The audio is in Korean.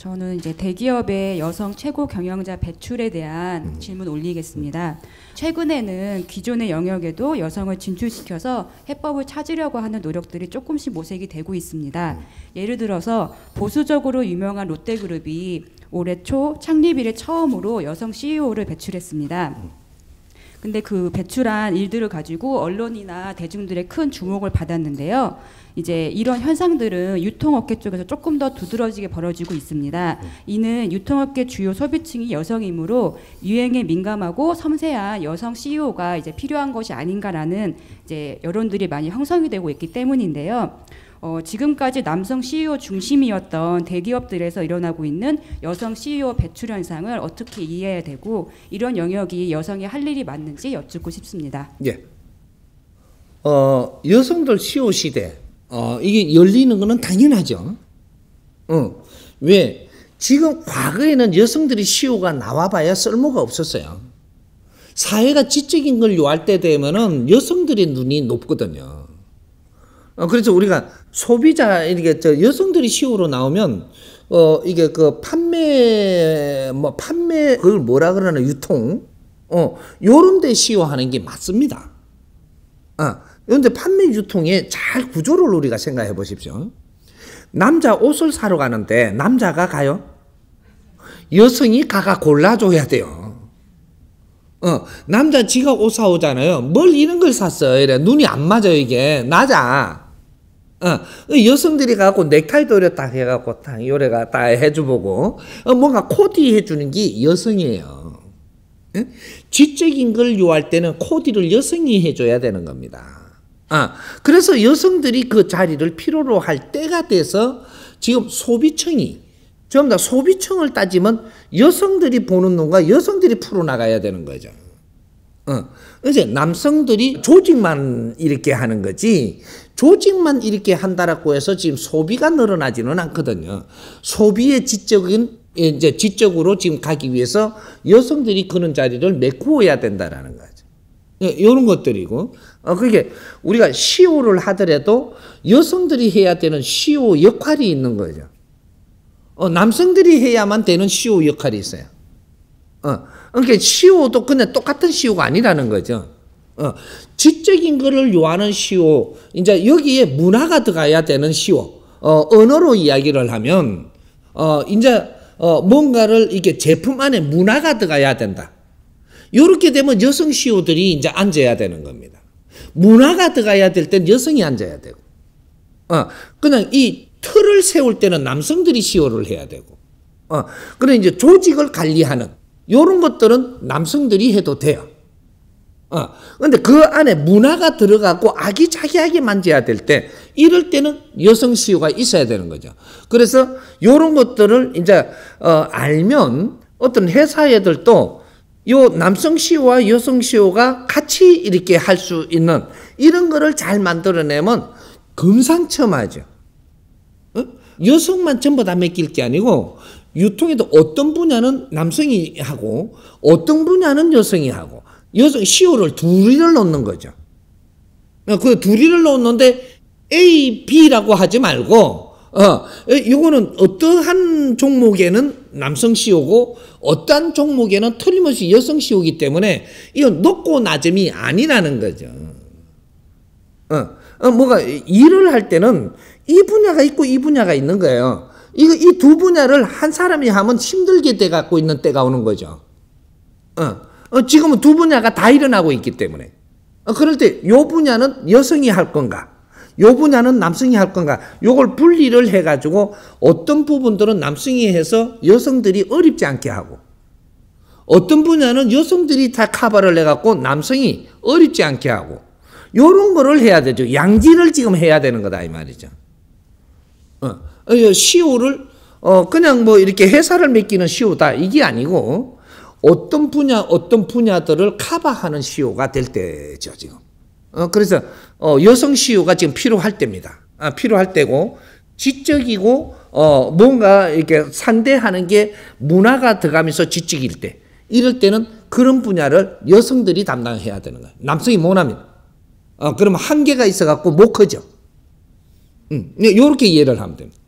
저는 이제 대기업의 여성 최고 경영자 배출에 대한 음. 질문 올리겠습니다. 최근에는 기존의 영역에도 여성을 진출시켜서 해법을 찾으려고 하는 노력들이 조금씩 모색이 되고 있습니다. 음. 예를 들어서 보수적으로 유명한 롯데그룹이 올해 초 창립 일에 처음으로 여성 CEO를 배출했습니다. 음. 근데 그 배출한 일들을 가지고 언론이나 대중들의 큰 주목을 받았는데요. 이제 이런 현상들은 유통업계 쪽에서 조금 더 두드러지게 벌어지고 있습니다. 이는 유통업계 주요 소비층이 여성이므로 유행에 민감하고 섬세한 여성 CEO가 이제 필요한 것이 아닌가라는 이제 여론들이 많이 형성이 되고 있기 때문인데요. 어, 지금까지 남성 CEO 중심이었던 대기업들에서 일어나고 있는 여성 CEO 배출 현상을 어떻게 이해해야 되고 이런 영역이 여성이 할 일이 맞는지 여쭙고 싶습니다. 예. 어, 여성들 CEO 시대 어, 이게 열리는 것은 당연하죠. 어. 왜? 지금 과거에는 여성들이 CEO가 나와봐야 쓸모가 없었어요. 사회가 지적인 걸 요할 때 되면은 여성들의 눈이 높거든요. 어, 그래서 우리가 소비자, 이게저 여성들이 시우로 나오면, 어, 이게 그 판매, 뭐, 판매, 그걸 뭐라 그러나, 유통. 어, 요런 데 시우하는 게 맞습니다. 아, 그런데 판매 유통의 잘 구조를 우리가 생각해 보십시오. 남자 옷을 사러 가는데 남자가 가요? 여성이 가가 골라줘야 돼요. 어, 남자 지가 옷 사오잖아요. 뭘 이런 걸 샀어. 이래. 눈이 안 맞아, 이게. 낮아. 어, 여성들이 가고 넥타이 도렸다 해갖고 탕 요래가 다해주보고 어, 뭔가 코디 해주는 게 여성이에요. 예? 지적인 걸 요할 때는 코디를 여성이 해줘야 되는 겁니다. 아, 그래서 여성들이 그 자리를 필요로 할 때가 돼서 지금 소비층이 전부 다 소비층을 따지면 여성들이 보는 눈과 여성들이 풀어나가야 되는 거죠. 그래서 어. 남성들이 조직만 이렇게 하는 거지 조직만 이렇게 한다라고 해서 지금 소비가 늘어나지는 않거든요. 소비의 지적인 예, 이제 지적으로 지금 가기 위해서 여성들이 그런 자리를 메꾸어야 된다라는 거죠. 이런 예, 것들이고, 어, 그게 우리가 시호를 하더라도 여성들이 해야 되는 시호 역할이 있는 거죠. 어, 남성들이 해야만 되는 시호 역할이 있어요. 어, 그러니까 시오도 근데 똑같은 시오가 아니라는 거죠. 어, 지적인 거를 요하는 시오, 이제 여기에 문화가 들어가야 되는 시오, 어, 언어로 이야기를 하면, 어, 이제, 어, 뭔가를 이게 제품 안에 문화가 들어가야 된다. 요렇게 되면 여성 시오들이 이제 앉아야 되는 겁니다. 문화가 들어가야 될 땐 여성이 앉아야 되고, 어, 그냥 이 틀을 세울 때는 남성들이 시오를 해야 되고, 어, 그래 이제 조직을 관리하는, 이런 것들은 남성들이 해도 돼요. 어. 근데 그 안에 문화가 들어가고 아기자기하게 만져야 될 때, 이럴 때는 여성 시효가 있어야 되는 거죠. 그래서 요런 것들을 이제, 어, 알면 어떤 회사 애들도 요 남성 시효와 여성 시효가 같이 이렇게 할 수 있는 이런 거를 잘 만들어내면 금상첨화죠. 어? 여성만 전부 다 맡길 게 아니고 유통에도 어떤 분야는 남성이 하고 어떤 분야는 여성이 하고 여성 시호를 e 둘이를 넣는 거죠. 어, 그 둘이를 넣는데 A, B라고 하지 말고 어, 이거는 어떠한 종목에는 남성 시호고 e 어떠한 종목에는 틀림없이 여성 시호기 e 때문에 이건 높고 낮음이 아니라는 거죠. 어, 어 뭐가 일을 할 때는 이 분야가 있고 이 분야가 있는 거예요. 이두 분야를 한 사람이 하면 힘들게 돼 갖고 있는 때가 오는 거죠. 어, 어 지금은 두 분야가 다 일어나고 있기 때문에. 어, 그럴 때요 분야는 여성이 할 건가? 요 분야는 남성이 할 건가? 요걸 분리를 해 가지고 어떤 부분들은 남성이 해서 여성들이 어렵지 않게 하고 어떤 분야는 여성들이 다 커버를 해 갖고 남성이 어렵지 않게 하고 요런 거를 해야 되죠. 양지를 지금 해야 되는 거다 이 말이죠. 어, 어 예, 시우를 어, 그냥 뭐 이렇게 회사를 맡기는 시우다 이게 아니고 어떤 분야 어떤 분야들을 커버하는 시우가 될 때죠 지금. 어, 그래서 어, 여성 시우가 지금 필요할 때입니다. 아, 필요할 때고 지적이고 어, 뭔가 이렇게 상대하는 게 문화가 들어가면서 지적일 때 이럴 때는 그런 분야를 여성들이 담당해야 되는 거예요. 남성이 못합면 뭐 어, 그러면 한계가 있어갖고 못 뭐 커져. 음, 네, 요렇게 이해를 하면 됩니다.